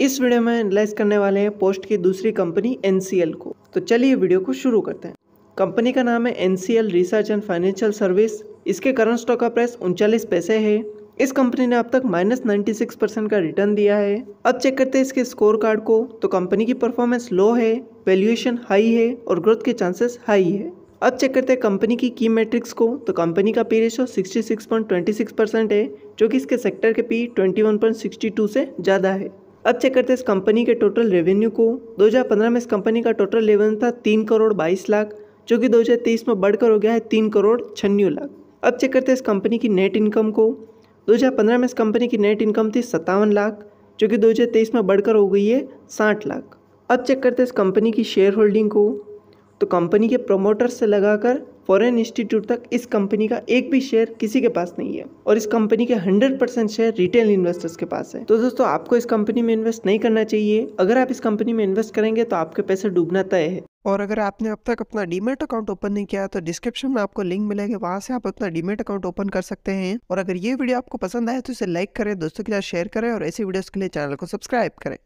इस वीडियो में एनालाइज करने वाले हैं पोस्ट की दूसरी कंपनी एन को तो चलिए वीडियो को शुरू करते हैं कंपनी का नाम है N research and financial service इसके करंट स्टॉक का प्राइस उनचालीस पैसे है इस कंपनी ने अब तक माइनस नाइन्टी सिक्स परसेंट का रिटर्न दिया है अब चेक करते हैं इसके स्कोर कार्ड को तो कंपनी की परफॉर्मेंस लो है वैल्यूएशन हाई है और ग्रोथ के चांसेस हाई है अब चेक करते हैं कंपनी की की मैट्रिक्स को तो कंपनी का P ratio sixty six point twenty six percent है जो कि इसके सेक्टर के पी टू से ज़्यादा है अब चेक करते हैं इस कंपनी के टोटल रेवेन्यू को 2015 में इस कंपनी का टोटल रेवेन्यू था तीन करोड़ बाईस लाख जो कि 2023 में बढ़कर हो गया है तीन करोड़ छन्नी लाख अब चेक करते हैं इस कंपनी की नेट इनकम को 2015 में इस कंपनी की नेट इनकम थी सत्तावन लाख जो कि 2023 में बढ़कर हो गई है साठ लाख अब चेक करते हैं इस कंपनी की शेयर होल्डिंग को तो कंपनी के प्रोमोटर्स से लगाकर फॉरेन इंस्टीट्यूट तक इस कंपनी का एक भी शेयर किसी के पास नहीं है और इस कंपनी के 100 परसेंट शेयर रिटेल इन्वेस्टर्स के पास है तो दोस्तों आपको इस कंपनी में इन्वेस्ट नहीं करना चाहिए अगर आप इस कंपनी में इन्वेस्ट करेंगे तो आपके पैसे डूबना तय है और अगर आपने अब तक अपना डीमेट अकाउंट ओपन नहीं किया तो डिस्क्रिप्शन में आपको लिंक मिलेगा वहाँ से आप अपना डीमेट अकाउंट ओपन कर सकते हैं और अगर ये वीडियो आपको पसंद आए तो इसे लाइक करें दोस्तों के साथ शेयर करें और ऐसी वीडियोस के लिए चैनल को सब्सक्राइब करें